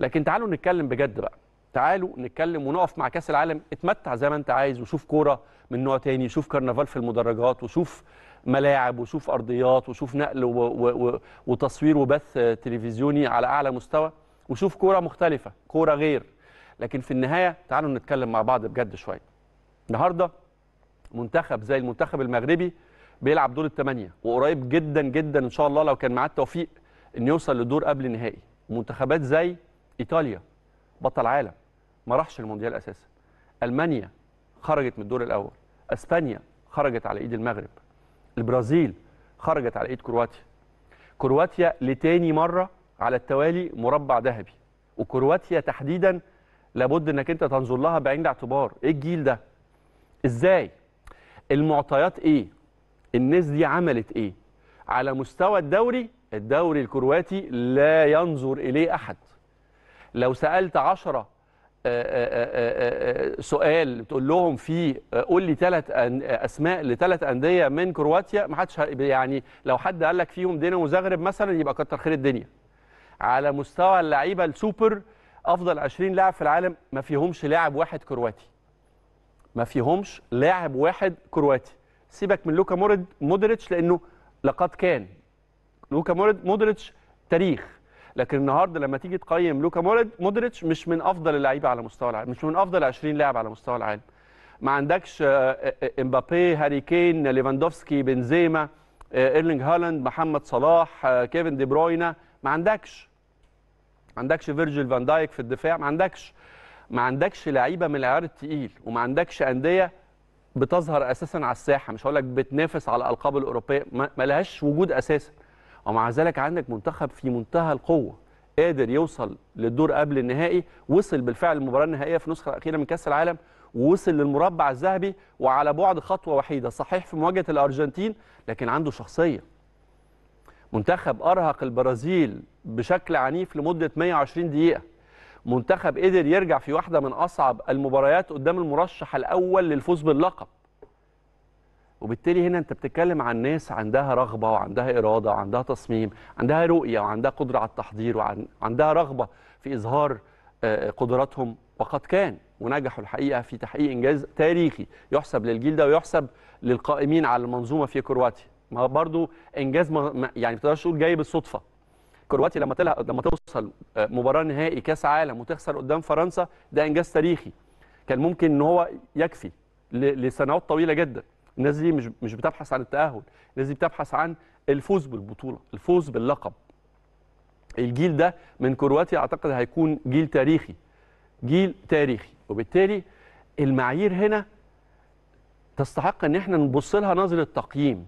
لكن تعالوا نتكلم بجد بقى تعالوا نتكلم ونقف مع كاس العالم اتمتع زي ما انت عايز وشوف كوره من نوع تاني وشوف كرنفال في المدرجات وشوف ملاعب وشوف ارضيات وشوف نقل و و و وتصوير وبث تلفزيوني على اعلى مستوى وشوف كوره مختلفه كوره غير لكن في النهايه تعالوا نتكلم مع بعض بجد شويه النهارده منتخب زي المنتخب المغربي بيلعب دور الثمانيه وقريب جدا جدا ان شاء الله لو كان معاه التوفيق انه يوصل لدور قبل النهائي منتخبات زي ايطاليا بطل عالم ما راحش المونديال اساسا المانيا خرجت من الدور الاول اسبانيا خرجت على ايد المغرب البرازيل خرجت على ايد كرواتيا كرواتيا لتاني مره على التوالي مربع ذهبي وكرواتيا تحديدا لابد انك انت تنظر لها بعين الاعتبار ايه الجيل ده ازاي المعطيات ايه الناس دي عملت ايه على مستوى الدوري الدوري الكرواتي لا ينظر اليه احد لو سالت 10 آه، آه، آه، سؤال تقول لهم فيه قول لي ثلاث اسماء لثلاث انديه من كرواتيا ما حدش يعني لو حد قال لك فيهم دينامو زغرب مثلا يبقى كتر خير الدنيا على مستوى اللعيبه السوبر افضل 20 لاعب في العالم ما فيهمش لاعب واحد كرواتي ما فيهمش لاعب واحد كرواتي سيبك من لوكا مودريتش لانه لقد كان لوكا مودريتش تاريخ لكن النهارده لما تيجي تقيم لوكا مودريتش مش من افضل اللعيبه على مستوى العالم مش من افضل 20 لاعب على مستوى العالم ما عندكش آه، آه، امبابي هاري كين ليفاندوفسكي بنزيما آه، ايرلينج هالاند محمد صلاح كيفن دي بروينا ما عندكش ما عندكش فيرجيل فان دايك في الدفاع ما عندكش ما عندكش لعيبه من العيار الثقيل وما عندكش انديه بتظهر اساسا على الساحه مش هقول لك بتنافس على الالقاب الاوروبيه ما لهاش وجود اساسا ومع ذلك عندك منتخب في منتهى القوه قادر يوصل للدور قبل النهائي وصل بالفعل المباراه النهائيه في النسخه الاخيره من كاس العالم ووصل للمربع الذهبي وعلى بعد خطوه وحيده صحيح في مواجهه الارجنتين لكن عنده شخصيه منتخب ارهق البرازيل بشكل عنيف لمده 120 دقيقه منتخب قدر يرجع في واحده من اصعب المباريات قدام المرشح الاول للفوز باللقب وبالتالي هنا انت بتتكلم عن ناس عندها رغبه وعندها اراده وعندها تصميم عندها رؤيه وعندها قدره على التحضير وعندها رغبه في اظهار آه، قدراتهم وقد كان ونجحوا الحقيقه في تحقيق انجاز تاريخي يحسب للجيل ده ويحسب للقائمين على المنظومه في كرواتيا ما برضو انجاز ما يعني ما تقدرش تقول جاي بالصدفه كرواتيا لما تلعب لما توصل آه، مباراه نهائي كاس عالم وتخسر قدام فرنسا ده انجاز تاريخي كان ممكن ان هو يكفي لسنوات طويله جدا الناس دي مش مش بتبحث عن التاهل الناس دي بتبحث عن الفوز بالبطوله الفوز باللقب الجيل ده من كرواتيا اعتقد هيكون جيل تاريخي جيل تاريخي وبالتالي المعايير هنا تستحق ان احنا نبص لها نظره تقييم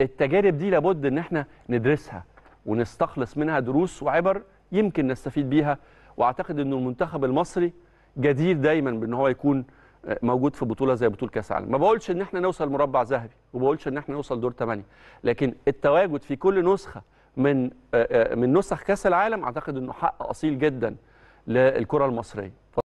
التجارب دي لابد ان احنا ندرسها ونستخلص منها دروس وعبر يمكن نستفيد بيها واعتقد ان المنتخب المصري جدير دايما بان هو يكون موجود في بطوله زي بطوله كاس العالم ما بقولش ان احنا نوصل مربع ذهبي وما بقولش ان احنا نوصل دور 8 لكن التواجد في كل نسخه من آه، آه، من نسخ كاس العالم اعتقد انه حق اصيل جدا للكره المصريه